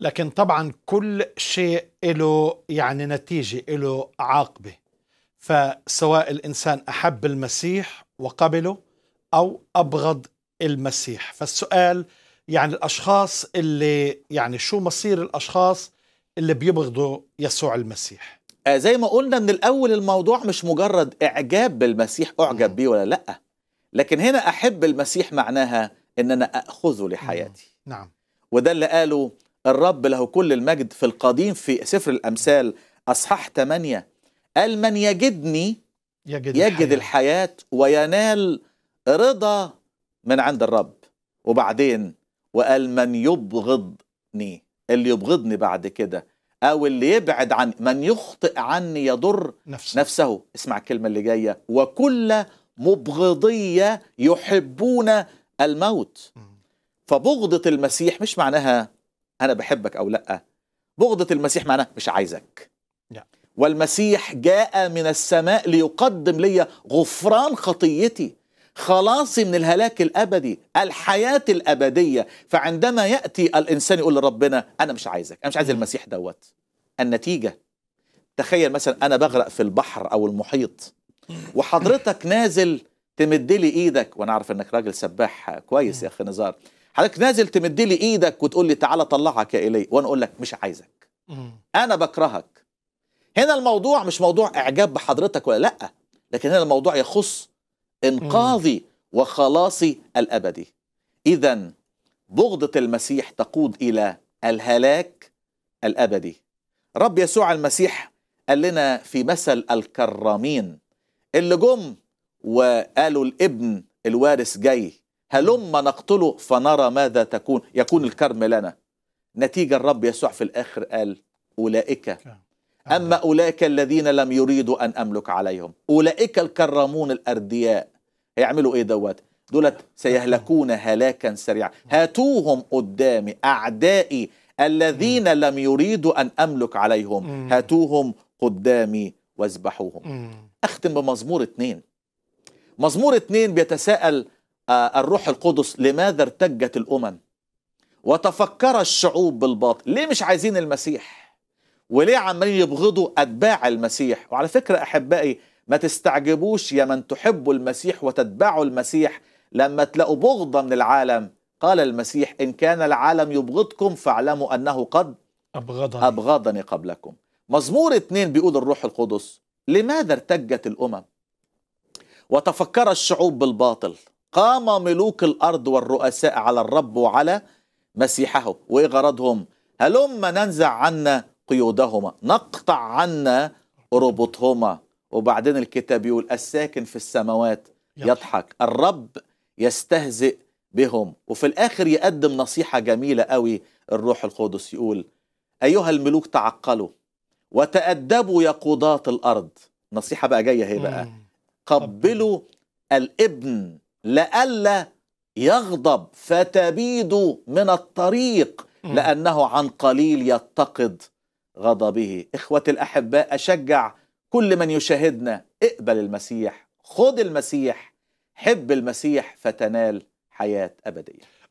لكن طبعا كل شيء له يعني نتيجة له عاقبة فسواء الإنسان أحب المسيح وقبله أو أبغض المسيح فالسؤال يعني الأشخاص اللي يعني شو مصير الأشخاص اللي بيبغضوا يسوع المسيح آه، زي ما قلنا من الأول الموضوع مش مجرد إعجاب بالمسيح أعجب بيه ولا لأ لكن هنا أحب المسيح معناها إن أنا أخذه لحياتي نعم. نعم وده اللي قاله الرب له كل المجد في القديم في سفر الأمثال أصحاح 8 قال من يجدني يجد, يجد الحياة. الحياة وينال رضا من عند الرب وبعدين وقال من يبغضني اللي يبغضني بعد كده أو اللي يبعد عن من يخطئ عني يضر نفسه, نفسه. اسمع الكلمة اللي جاية وكل مبغضية يحبون الموت فبغضة المسيح مش معناها انا بحبك او لا بغضه المسيح معناها مش عايزك لا. نعم. والمسيح جاء من السماء ليقدم لي غفران خطيتي خلاصي من الهلاك الابدي الحياه الابديه فعندما ياتي الانسان يقول لربنا انا مش عايزك انا مش عايز المسيح دوت النتيجه تخيل مثلا انا بغرق في البحر او المحيط وحضرتك نازل تمد لي ايدك وانا عارف انك راجل سباح كويس يا اخي نزار حضرتك نازل تمد لي ايدك وتقول لي تعالى طلعك يا الي وانا اقول لك مش عايزك انا بكرهك هنا الموضوع مش موضوع اعجاب بحضرتك ولا لا لكن هنا الموضوع يخص انقاذي وخلاصي الابدي اذا بغضه المسيح تقود الى الهلاك الابدي رب يسوع المسيح قال لنا في مثل الكرامين اللي جم وقالوا الابن الوارث جاي هلم نقتله فنرى ماذا تكون يكون الكرم لنا نتيجة الرب يسوع في الآخر قال أولئك أما أولئك الذين لم يريدوا أن أملك عليهم أولئك الكرمون الأردياء هيعملوا إيه دوت دولت سيهلكون هلاكا سريعا هاتوهم قدامي أعدائي الذين لم يريدوا أن أملك عليهم هاتوهم قدامي واذبحوهم أختم بمزمور اتنين مزمور اتنين بيتساءل آه، الروح القدس لماذا ارتجت الأمم وتفكر الشعوب بالباطل ليه مش عايزين المسيح وليه عمالين يبغضوا أتباع المسيح وعلى فكرة أحبائي ما تستعجبوش يا من تحبوا المسيح وتتبعوا المسيح لما تلاقوا بغضة من العالم قال المسيح إن كان العالم يبغضكم فاعلموا أنه قد أبغضني, أبغضني قبلكم مزمور اتنين بيقول الروح القدس لماذا ارتجت الأمم وتفكر الشعوب بالباطل قام ملوك الأرض والرؤساء على الرب وعلى مسيحه وإيه غرضهم هلم ننزع عنا قيودهما نقطع عنا ربطهما وبعدين الكتاب يقول الساكن في السماوات يضحك الرب يستهزئ بهم وفي الآخر يقدم نصيحة جميلة قوي الروح القدس يقول أيها الملوك تعقلوا وتأدبوا يا قضاة الأرض نصيحة بقى جاية هي بقى قبلوا الابن لئلا يغضب فتبيد من الطريق لأنه عن قليل يتقد غضبه إخوة الأحباء أشجع كل من يشاهدنا اقبل المسيح خذ المسيح حب المسيح فتنال حياة أبدية